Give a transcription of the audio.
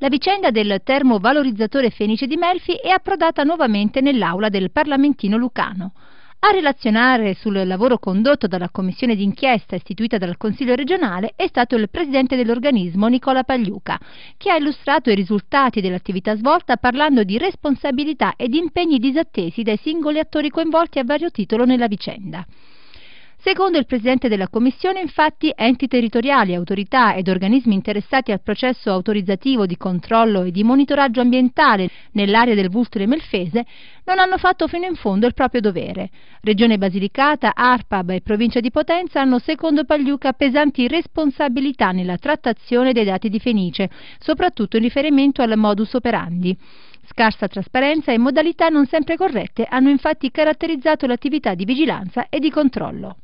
La vicenda del termovalorizzatore Fenice di Melfi è approdata nuovamente nell'aula del Parlamentino Lucano. A relazionare sul lavoro condotto dalla commissione d'inchiesta istituita dal Consiglio regionale è stato il presidente dell'organismo Nicola Pagliuca, che ha illustrato i risultati dell'attività svolta parlando di responsabilità ed impegni disattesi dai singoli attori coinvolti a vario titolo nella vicenda. Secondo il Presidente della Commissione, infatti, enti territoriali, autorità ed organismi interessati al processo autorizzativo di controllo e di monitoraggio ambientale nell'area del Vulture Melfese non hanno fatto fino in fondo il proprio dovere. Regione Basilicata, ARPAB e Provincia di Potenza hanno, secondo Pagliuca, pesanti responsabilità nella trattazione dei dati di Fenice, soprattutto in riferimento al modus operandi. Scarsa trasparenza e modalità non sempre corrette hanno infatti caratterizzato l'attività di vigilanza e di controllo.